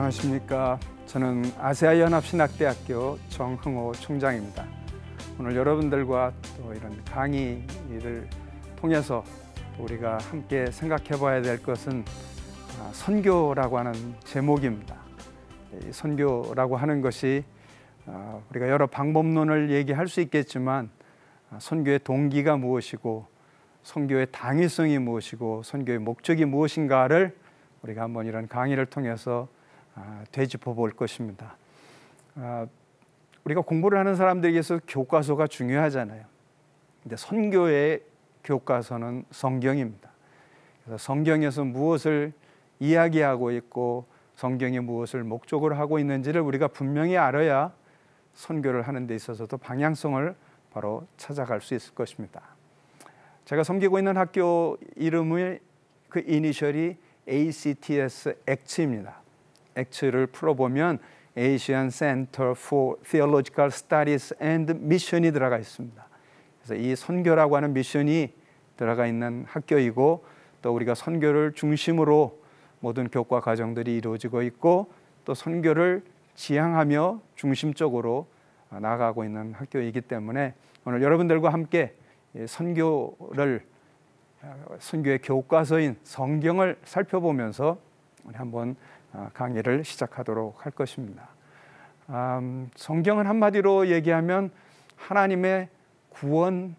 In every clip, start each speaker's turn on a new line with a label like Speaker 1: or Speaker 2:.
Speaker 1: 안녕하십니까. 저는 아세아연합신학대학교 정흥호 총장입니다. 오늘 여러분들과 또 이런 강의를 통해서 우리가 함께 생각해 봐야 될 것은 아, 선교라고 하는 제목입니다. 선교라고 하는 것이 아, 우리가 여러 방법론을 얘기할 수 있겠지만 아, 선교의 동기가 무엇이고 선교의 당위성이 무엇이고 선교의 목적이 무엇인가를 우리가 한번 이런 강의를 통해서 아, 되짚어 볼 것입니다. 아, 우리가 공부를 하는 사람들에게서 교과서가 중요하잖아요. 근데 선교의 교과서는 성경입니다. 그래서 성경에서 무엇을 이야기하고 있고 성경이 무엇을 목적으로 하고 있는지를 우리가 분명히 알아야 선교를 하는 데 있어서도 방향성을 바로 찾아갈 수 있을 것입니다. 제가 섬기고 있는 학교 이름의 그 이니셜이 ACTS 액입니다 액츠를 풀어보면 Asian Center for Theological Studies and Mission이 들어가 있습니다. 그래서 이 선교라고 하는 미션이 들어가 있는 학교이고 또 우리가 선교를 중심으로 모든 교과 과정들이 이루어지고 있고 또 선교를 지향하며 중심적으로 어, 나아가고 있는 학교이기 때문에 오늘 여러분들과 함께 선교를 어, 선교의 교과서인 성경을 살펴보면서 우리 한번 아, 강의를 시작하도록 할 것입니다. 음, 성경은 한마디로 얘기하면 하나님의 구원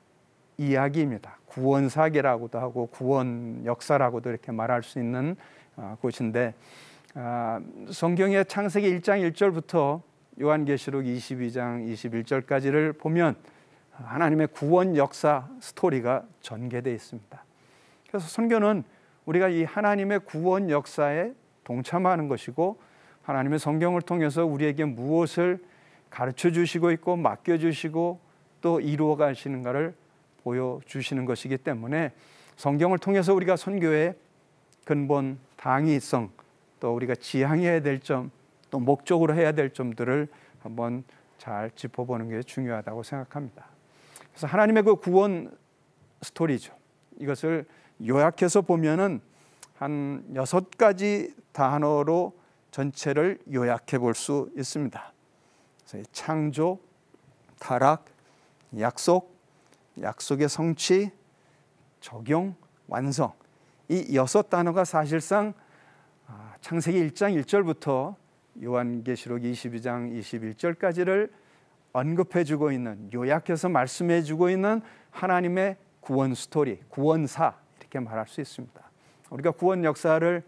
Speaker 1: 이야기입니다. 구원사계라고도 하고 구원 역사라고도 이렇게 말할 수 있는 아, 곳인데 아, 성경의 창세기 1장 1절부터 요한계시록 22장 21절까지를 보면 하나님의 구원 역사 스토리가 전개되 있습니다. 그래서 선교는 우리가 이 하나님의 구원 역사의 동참하는 것이고 하나님의 성경을 통해서 우리에게 무엇을 가르쳐 주시고 있고 맡겨 주시고 또 이루어 가시는가를 보여 주시는 것이기 때문에 성경을 통해서 우리가 선교의 근본 당위성 또 우리가 지향해야 될 점 또 목적으로 해야 될 점들을 한번 잘 짚어보는 게 중요하다고 생각합니다. 그래서 하나님의 그 구원 스토리죠. 이것을 요약해서 보면은 한 여섯 가지 단어로 전체를 요약해 볼 수 있습니다. 창조, 타락, 약속, 약속의 성취, 적용, 완성. 이 여섯 단어가 사실상 아, 창세기 1장 1절부터 요한계시록 22장 21절까지를 언급해 주고 있는 요약해서 말씀해 주고 있는 하나님의 구원 스토리, 구원사 이렇게 말할 수 있습니다. 우리가 구원 역사를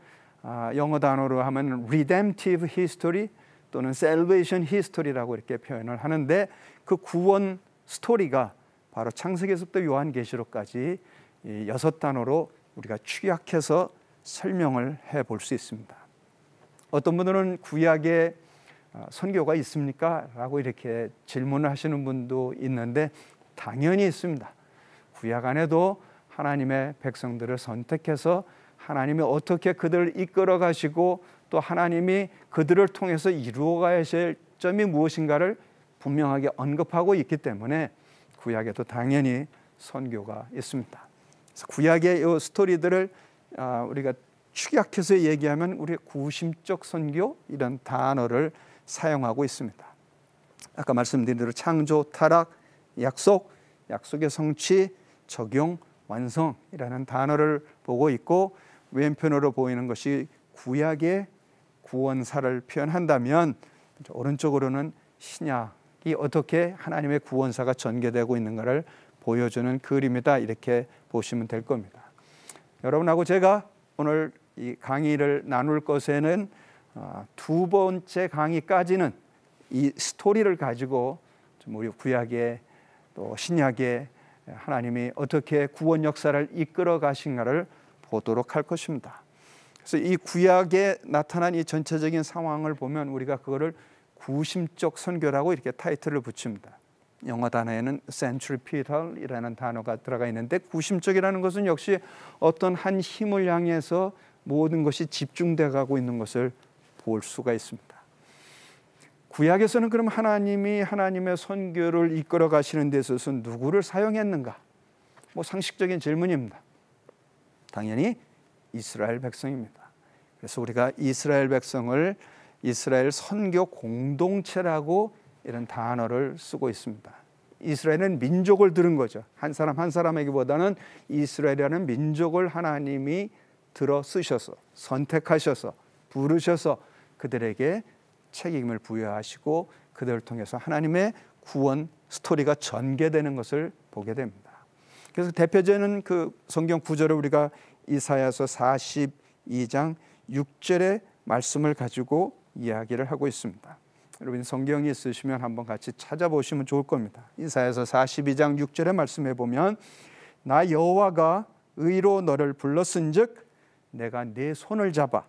Speaker 1: 아, 영어 단어로 하면 redemptive history 또는 salvation history라고 이렇게 표현을 하는데 그 구원 스토리가 바로 창세기에서부터 요한계시록까지 여섯 단어로 우리가 취약해서 설명을 해 볼 수 있습니다. 어떤 분들은 구약의 아, 선교가 있습니까? 라고 이렇게 질문을 하시는 분도 있는데 당연히 있습니다. 구약 안에도 하나님의 백성들을 선택해서 하나님이 어떻게 그들을 이끌어 가시고 또 하나님이 그들을 통해서 이루어 가실 점이 무엇인가를 분명하게 언급하고 있기 때문에 구약에도 당연히 선교가 있습니다. 그래서 구약의 이 스토리들을 아, 우리가 축약해서 얘기하면 우리 구심적 선교 이런 단어를 사용하고 있습니다. 아까 말씀드린 대로 창조, 타락, 약속, 약속의 성취, 적용, 완성이라는 단어를 보고 있고 왼편으로 보이는 것이 구약의 구원사를 표현한다면 오른쪽으로는 신약이 어떻게 하나님의 구원사가 전개되고 있는가를 보여주는 그림이다 이렇게 보시면 될 겁니다. 여러분하고 제가 오늘 이 강의를 나눌 것에는 어, 두 번째 강의까지는 이 스토리를 가지고 좀 우리 구약의 또 신약의 하나님이 어떻게 구원 역사를 이끌어 가신가를 보도록 할 것입니다. 그래서 이 구약에 나타난 이 전체적인 상황을 보면 우리가 그거를 구심적 선교라고 이렇게 타이틀을 붙입니다. 영어 단어에는 centripetal이라는 단어가 들어가 있는데 구심적이라는 것은 역시 어떤 한 힘을 향해서 모든 것이 집중돼 가고 있는 것을 볼 수가 있습니다. 구약에서는 그럼 하나님이 하나님의 선교를 이끌어 가시는 데 있어서 누구를 사용했는가? 뭐 상식적인 질문입니다. 당연히 이스라엘 백성입니다. 그래서 우리가 이스라엘 백성을 이스라엘 선교 공동체라고 이런 단어를 쓰고 있습니다. 이스라엘은 민족을 들은 거죠. 한 사람 한 사람에게보다는 이스라엘이라는 민족을 하나님이 들어 쓰셔서 선택하셔서 부르셔서 그들에게 책임을 부여하시고 그들을 통해서 하나님의 구원 스토리가 전개되는 것을 보게 됩니다. 그래서 대표적인 그 성경 구절을 우리가 이사야서 42장 6절의 말씀을 가지고 이야기를 하고 있습니다. 여러분 성경이 있으시면 한번 같이 찾아보시면 좋을 겁니다. 이사야서 42장 6절의 말씀에 보면 나 여호와가 의로 너를 불렀은즉 내가 네 손을 잡아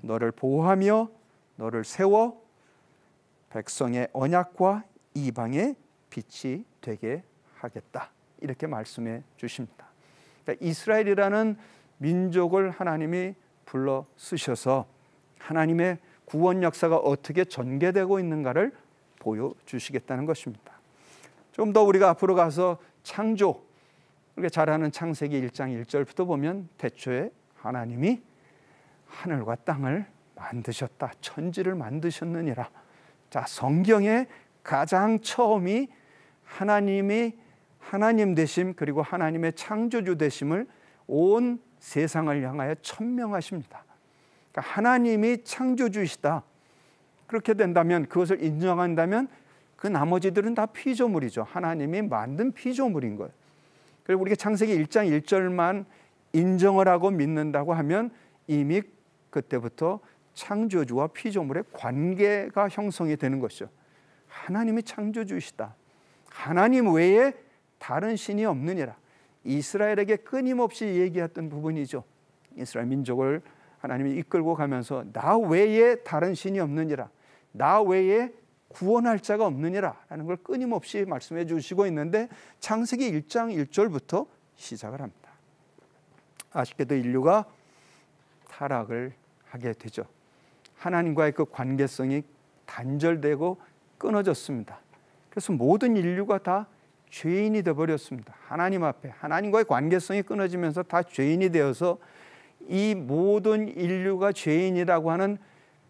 Speaker 1: 너를 보호하며 너를 세워 백성의 언약과 이방의 빛이 되게 하겠다. 이렇게 말씀해 주십니다. 그러니까 이스라엘이라는 민족을 하나님이 불러 쓰셔서 하나님의 구원 역사가 어떻게 전개되고 있는가를 보여주시겠다는 것입니다. 조더 우리가 앞으로 가서 창조, 우리가 잘 아는 창세기 1장 1절부터 보면 대초에 하나님이 하늘과 땅을 만드셨다. 천지를 만드셨느니라. 자, 성경의 가장 처음이 하나님이 하나님 되심 그리고 하나님의 창조주 되심을 온 세상을 향하여 천명하십니다. 그러니까 하나님이 창조주이시다. 그렇게 된다면 그것을 인정한다면 그 나머지들은 다 피조물이죠. 하나님이 만든 피조물인 거예요. 그리고 우리가 창세기 1장 1절만 인정을 하고 믿는다고 하면 이미 그때부터 창조주와 피조물의 관계가 형성이 되는 것이죠. 하나님이 창조주이시다. 하나님 외에 다른 신이 없느니라. 이스라엘에게 끊임없이 얘기했던 부분이죠. 이스라엘 민족을 하나님이 이끌고 가면서 나 외에 다른 신이 없느니라. 나 외에 구원할 자가 없느니라라는 걸 끊임없이 말씀해 주시고 있는데 창세기 1장 1절부터 시작을 합니다. 아쉽게도 인류가 타락을 하게 되죠. 하나님과의 그 관계성이 단절되고 끊어졌습니다. 그래서 모든 인류가 다 죄인이 되어 버렸습니다. 하나님 앞에 하나님과의 관계성이 끊어지면서 다 죄인이 되어서 이 모든 인류가 죄인이라고 하는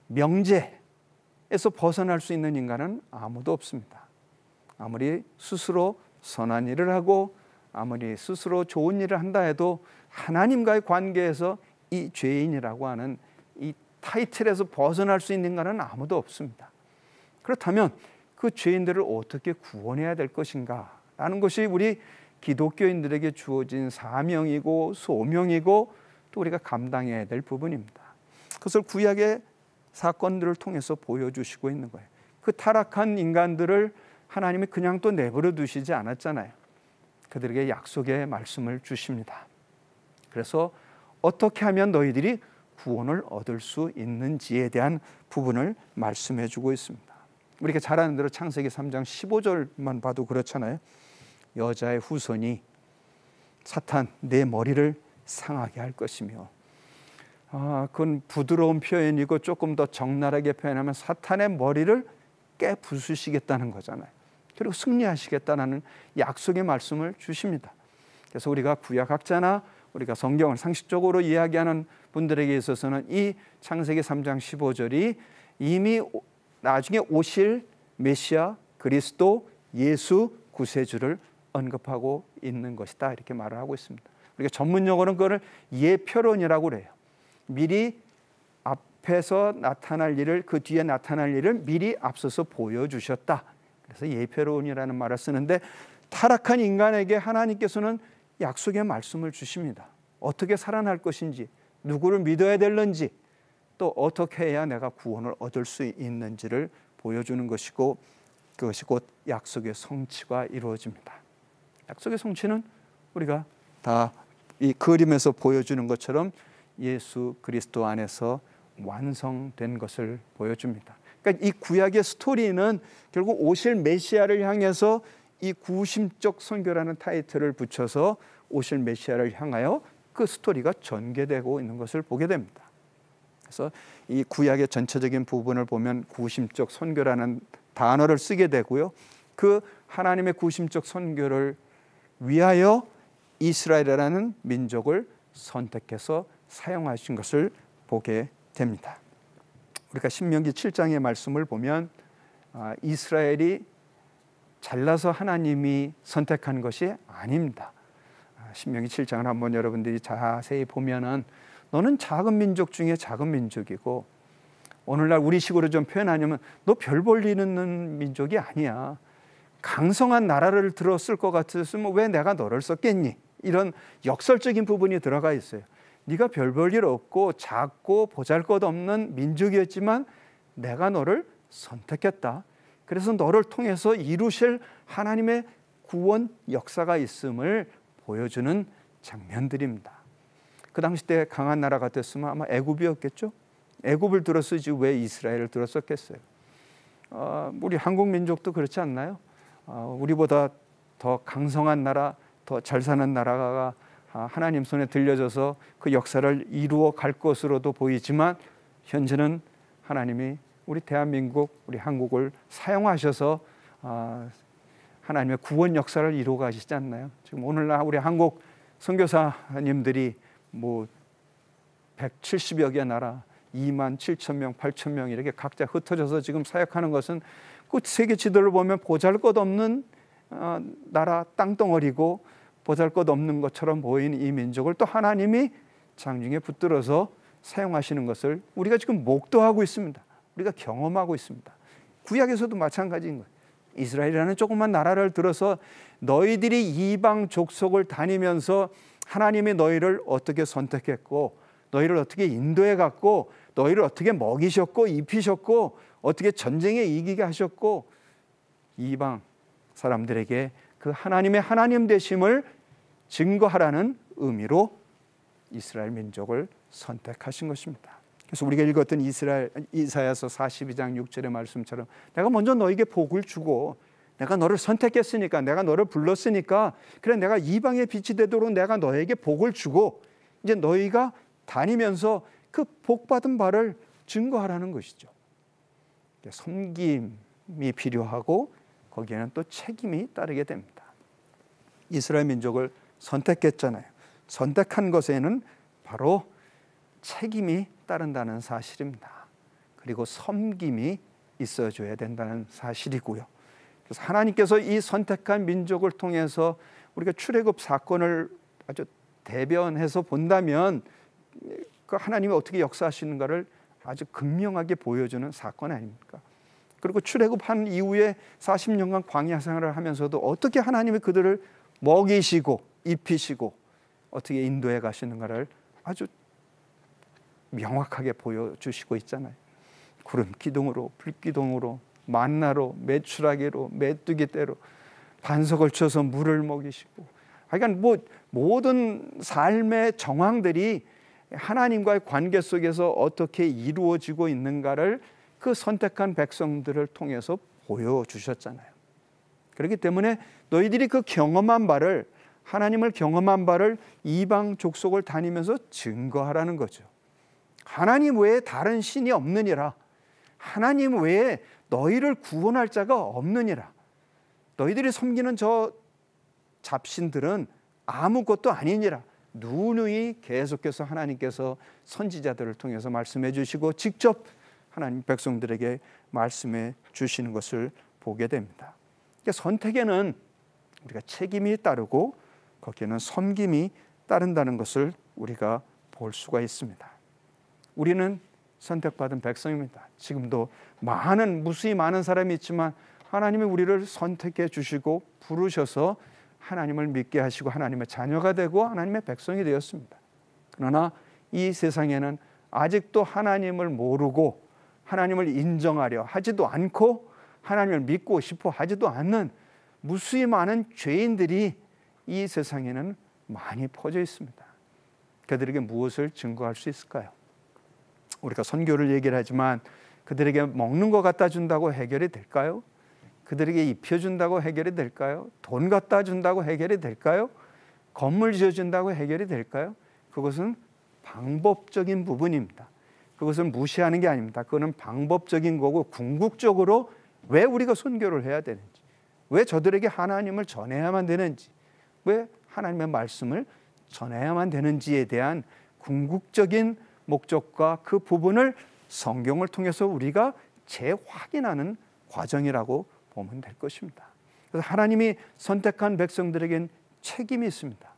Speaker 1: 명제에서 벗어날 수 있는 인간은 아무도 없습니다. 아무리 스스로 선한 일을 하고 아무리 스스로 좋은 일을 한다 해도 하나님과의 관계에서 이 죄인이라고 하는 이 타이틀에서 벗어날 수 있는 인간은 아무도 없습니다. 그렇다면 그 죄인들을 어떻게 구원해야 될 것인가 라는 것이 우리 기독교인들에게 주어진 사명이고 소명이고 또 우리가 감당해야 될 부분입니다. 그것을 구약의 사건들을 통해서 보여주시고 있는 거예요. 그 타락한 인간들을 하나님이 그냥 또 내버려 두시지 않았잖아요. 그들에게 약속의 말씀을 주십니다. 그래서 어떻게 하면 너희들이 구원을 얻을 수 있는지에 대한 부분을 말씀해 주고 있습니다. 우리가 잘 아는 대로 창세기 3장 15절만 봐도 그렇잖아요. 여자의 후손이 사탄 내 머리를 상하게 할 것이며 아, 그건 부드러운 표현이고 조금 더 적나라하게 표현하면 사탄의 머리를 깨 부수시겠다는 거잖아요. 그리고 승리하시겠다는 약속의 말씀을 주십니다. 그래서 우리가 구약학자나 우리가 성경을 상식적으로 이야기하는 분들에게 있어서는 이 창세기 3장 15절이 이미 나중에 오실 메시아 그리스도 예수 구세주를 언급하고 있는 것이다 이렇게 말을 하고 있습니다. 우리가 그러니까 전문 용어는 그거 예표론이라고 그래요. 미리 앞에서 나타날 일을 그 뒤에 나타날 일을 미리 앞서서 보여주셨다. 그래서 예표론이라는 말을 쓰는데 타락한 인간에게 하나님께서는 약속의 말씀을 주십니다. 어떻게 살아날 것인지, 누구를 믿어야 될는지, 또 어떻게 해야 내가 구원을 얻을 수 있는지를 보여주는 것이고 그것이 곧 약속의 성취가 이루어집니다. 약속의 성취는 우리가 다 이 그림에서 보여주는 것처럼 예수 그리스도 안에서 완성된 것을 보여줍니다. 그러니까 이 구약의 스토리는 결국 오실 메시아를 향해서 이 구심적 선교라는 타이틀을 붙여서 오실 메시아를 향하여 그 스토리가 전개되고 있는 것을 보게 됩니다. 그래서 이 구약의 전체적인 부분을 보면 구심적 선교라는 단어를 쓰게 되고요. 그 하나님의 구심적 선교를 위하여 이스라엘이라는 민족을 선택해서 사용하신 것을 보게 됩니다. 우리가 신명기 7장의 말씀을 보면 아, 이스라엘이 잘라서 하나님이 선택한 것이 아닙니다. 아, 신명기 7장을 한번 여러분들이 자세히 보면은 너는 작은 민족 중에 작은 민족이고 오늘날 우리식으로 좀 표현하냐면 너별 벌리는 민족이 아니야. 강성한 나라를 들었을 것 같았으면 왜 내가 너를 썼겠니? 이런 역설적인 부분이 들어가 있어요. 네가 별볼일 없고 작고 보잘것없는 민족이었지만 내가 너를 선택했다. 그래서 너를 통해서 이루실 하나님의 구원 역사가 있음을 보여주는 장면들입니다. 그 당시 때 강한 나라 같았으면 아마 애굽이었겠죠. 애굽을 들었으지 왜 이스라엘을 들었었겠어요. 어, 우리 한국 민족도 그렇지 않나요? 어, 우리보다 더 강성한 나라, 더 잘 사는 나라가 아, 하나님 손에 들려져서 그 역사를 이루어 갈 것으로도 보이지만 현재는 하나님이 우리 대한민국, 우리 한국을 사용하셔서 아, 하나님의 구원 역사를 이루어 가시지 않나요? 지금 오늘날 우리 한국 선교사님들이 뭐 170여 개 나라 2만 7천 명, 8천 명 이렇게 각자 흩어져서 지금 사역하는 것은 그 세계 지도를 보면 보잘것없는 어, 나라 땅덩어리고 보잘것없는 것처럼 보이는 이 민족을 또 하나님이 장중에 붙들어서 사용하시는 것을 우리가 지금 목도하고 있습니다. 우리가 경험하고 있습니다. 구약에서도 마찬가지인 거예요. 이스라엘이라는 조그만 나라를 들어서 너희들이 이방 족속을 다니면서 하나님이 너희를 어떻게 선택했고 너희를 어떻게 인도해 갔고 너희를 어떻게 먹이셨고 입히셨고 어떻게 전쟁에 이기게 하셨고 이방 사람들에게 그 하나님의 하나님 되심을 증거하라는 의미로 이스라엘 민족을 선택하신 것입니다. 그래서 우리가 읽었던 이스라엘 이사야서 42장 6절의 말씀처럼 내가 먼저 너에게 복을 주고 내가 너를 선택했으니까 내가 너를 불렀으니까 그래 내가 이방의 빛이 되도록 내가 너에게 복을 주고 이제 너희가 다니면서 그 복받은 바를 증거하라는 것이죠. 섬김이 필요하고 거기에는 또 책임이 따르게 됩니다. 이스라엘 민족을 선택했잖아요. 선택한 것에는 바로 책임이 따른다는 사실입니다. 그리고 섬김이 있어줘야 된다는 사실이고요. 그래서 하나님께서 이 선택한 민족을 통해서 우리가 출애굽 사건을 아주 대변해서 본다면 그 하나님이 어떻게 역사하시는가를 아주 극명하게 보여주는 사건 아닙니까? 그리고 출애굽한 이후에 40년간 광야 생활을 하면서도 어떻게 하나님이 그들을 먹이시고 입히시고 어떻게 인도해 가시는가를 아주 명확하게 보여주시고 있잖아요. 구름 기둥으로 불기둥으로 만나로 메추라기로 메뚜기떼로 반석을 쳐서 물을 먹이시고 그러니뭐 모든 삶의 정황들이 하나님과의 관계 속에서 어떻게 이루어지고 있는가를 그 선택한 백성들을 통해서 보여주셨잖아요. 그렇기 때문에 너희들이 그 경험한 바를 하나님을 경험한 바를 이방 족속을 다니면서 증거하라는 거죠. 하나님 외에 다른 신이 없느니라. 하나님 외에 너희를 구원할 자가 없느니라. 너희들이 섬기는 저 잡신들은 아무것도 아니니라. 누누이 계속해서 하나님께서 선지자들을 통해서 말씀해 주시고 직접 하나님 백성들에게 말씀해 주시는 것을 보게 됩니다. 그러니까 선택에는 우리가 책임이 따르고 거기에는 섬김이 따른다는 것을 우리가 볼 수가 있습니다. 우리는 선택받은 백성입니다. 지금도 많은 무수히 많은 사람이 있지만 하나님이 우리를 선택해 주시고 부르셔서 하나님을 믿게 하시고 하나님의 자녀가 되고 하나님의 백성이 되었습니다. 그러나 이 세상에는 아직도 하나님을 모르고 하나님을 인정하려 하지도 않고 하나님을 믿고 싶어 하지도 않는 무수히 많은 죄인들이 이 세상에는 많이 퍼져 있습니다. 그들에게 무엇을 증거할 수 있을까요? 우리가 선교를 얘기를 하지만 그들에게 먹는 것 갖다 준다고 해결이 될까요? 그들에게 입혀준다고 해결이 될까요? 돈 갖다 준다고 해결이 될까요? 건물 지어준다고 해결이 될까요? 그것은 방법적인 부분입니다. 그것을 무시하는 게 아닙니다. 그거는 방법적인 거고 궁극적으로 왜 우리가 선교를 해야 되는지, 왜 저들에게 하나님을 전해야만 되는지, 왜 하나님의 말씀을 전해야만 되는지에 대한 궁극적인 목적과 그 부분을 성경을 통해서 우리가 재확인하는 과정이라고 보면 될 것입니다. 그래서 하나님이 선택한 백성들에겐 책임이 있습니다.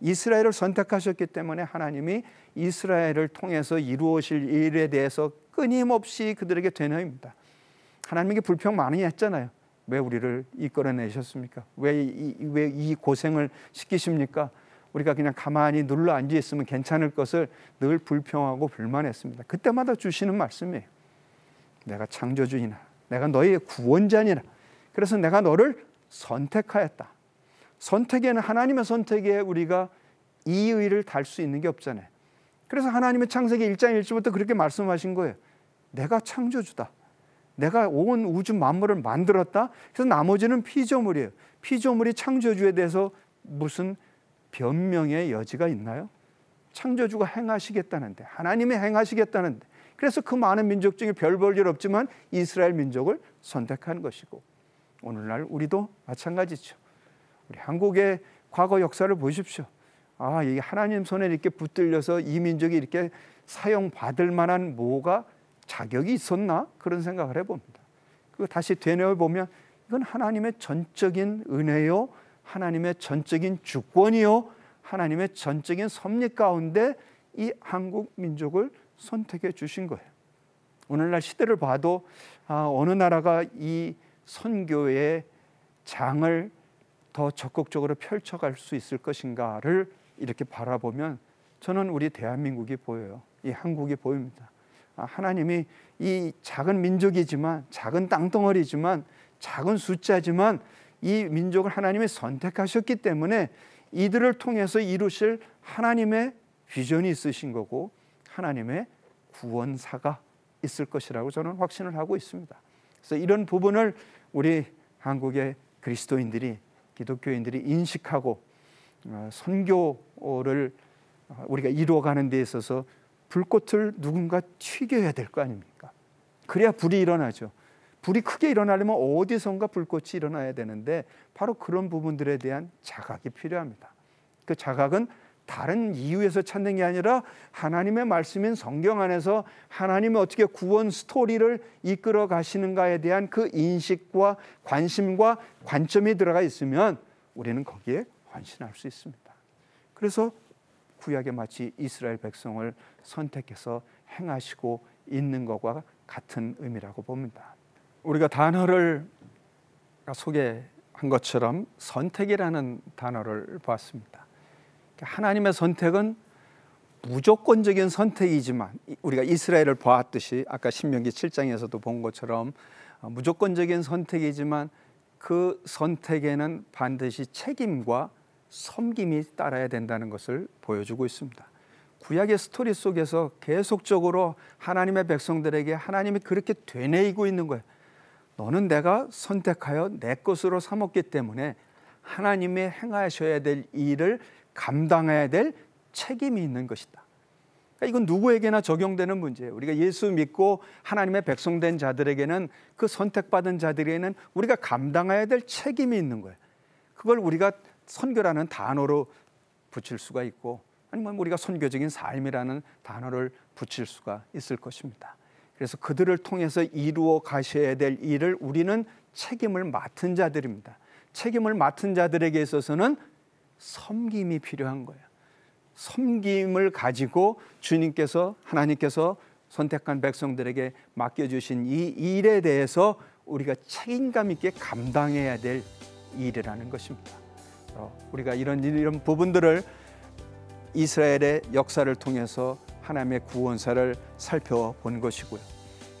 Speaker 1: 이스라엘을 선택하셨기 때문에 하나님이 이스라엘을 통해서 이루어질 일에 대해서 끊임없이 그들에게 되뇌입니다. 하나님에게 불평 많이 했잖아요. 왜 우리를 이끌어내셨습니까? 왜 이, 왜이 고생을 시키십니까? 우리가 그냥 가만히 눌러 앉아 있으면 괜찮을 것을 늘 불평하고 불만했습니다. 그때마다 주시는 말씀이에요. 내가 창조주이나 내가 너희의 구원자니라 그래서 내가 너를 선택하였다. 선택에는 하나님의 선택에 우리가 이의를 달 수 있는 게 없잖아요. 그래서 하나님의 창세기 1장 1절부터 그렇게 말씀하신 거예요. 내가 창조주다. 내가 온 우주 만물을 만들었다. 그래서 나머지는 피조물이에요. 피조물이 창조주에 대해서 무슨 변명의 여지가 있나요? 창조주가 행하시겠다는데, 하나님이 행하시겠다는데. 그래서 그 많은 민족 중에 별 볼 일 없지만 이스라엘 민족을 선택한 것이고. 오늘날 우리도 마찬가지죠. 우리 한국의 과거 역사를 보십시오. 아, 이게 하나님 손에 이렇게 붙들려서 이 민족이 이렇게 사용받을 만한 뭐가 자격이 있었나? 그런 생각을 해봅니다. 그 다시 되뇌어보면 이건 하나님의 전적인 은혜요, 하나님의 전적인 주권이요, 하나님의 전적인 섭리 가운데 이 한국 민족을 선택해 주신 거예요. 오늘날 시대를 봐도 아, 어느 나라가 이 선교의 장을 더 적극적으로 펼쳐갈 수 있을 것인가를 이렇게 바라보면 저는 우리 대한민국이 보여요. 이 한국이 보입니다. 아, 하나님이 이 작은 민족이지만 작은 땅덩어리지만 작은 숫자지만 이 민족을 하나님이 선택하셨기 때문에 이들을 통해서 이루실 하나님의 비전이 있으신 거고 하나님의 구원사가 있을 것이라고 저는 확신을 하고 있습니다. 그래서 이런 부분을 우리 한국의 그리스도인들이 기독교인들이 인식하고 어, 선교를 어, 우리가 이루어가는 데 있어서 불꽃을 누군가 튀겨야 될 거 아닙니까? 그래야 불이 일어나죠. 불이 크게 일어나려면 어디선가 불꽃이 일어나야 되는데 바로 그런 부분들에 대한 자각이 필요합니다. 그 자각은 다른 이유에서 찾는 게 아니라 하나님의 말씀인 성경 안에서 하나님의 어떻게 구원 스토리를 이끌어 가시는가에 대한 그 인식과 관심과 관점이 들어가 있으면 우리는 거기에 헌신할 수 있습니다. 그래서 구약에 마치 이스라엘 백성을 선택해서 행하시고 있는 것과 같은 의미라고 봅니다. 우리가 단어를 소개한 것처럼 선택이라는 단어를 보았습니다. 하나님의 선택은 무조건적인 선택이지만 우리가 이스라엘을 보았듯이 아까 신명기 7장에서도 본 것처럼 어, 무조건적인 선택이지만 그 선택에는 반드시 책임과 섬김이 따라야 된다는 것을 보여주고 있습니다. 구약의 스토리 속에서 계속적으로 하나님의 백성들에게 하나님이 그렇게 되뇌이고 있는 거예요. 너는 내가 선택하여 내 것으로 삼았기 때문에 하나님이 행하셔야 될 일을 감당해야 될 책임이 있는 것이다. 그러니까 이건 누구에게나 적용되는 문제예요. 우리가 예수 믿고 하나님의 백성된 자들에게는 그 선택받은 자들에게는 우리가 감당해야 될 책임이 있는 거예요. 그걸 우리가 선교라는 단어로 붙일 수가 있고 아니면 뭐 우리가 선교적인 삶이라는 단어를 붙일 수가 있을 것입니다. 그래서 그들을 통해서 이루어 가셔야 될 일을 우리는 책임을 맡은 자들입니다. 책임을 맡은 자들에게 있어서는 섬김이 필요한 거예요. 섬김을 가지고 주님께서 하나님께서 선택한 백성들에게 맡겨주신 이 일에 대해서 우리가 책임감 있게 감당해야 될 일이라는 것입니다. 어, 우리가 이런 이런 부분들을 이스라엘의 역사를 통해서 하나님의 구원사를 살펴본 것이고요.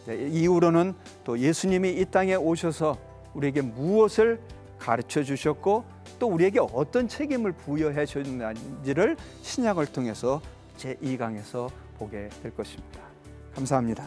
Speaker 1: 네, 이후로는 또 예수님이 이 땅에 오셔서 우리에게 무엇을 가르쳐 주셨고 또 우리에게 어떤 책임을 부여해 주는지를 신약을 통해서 제2강에서 보게 될 것입니다. 감사합니다.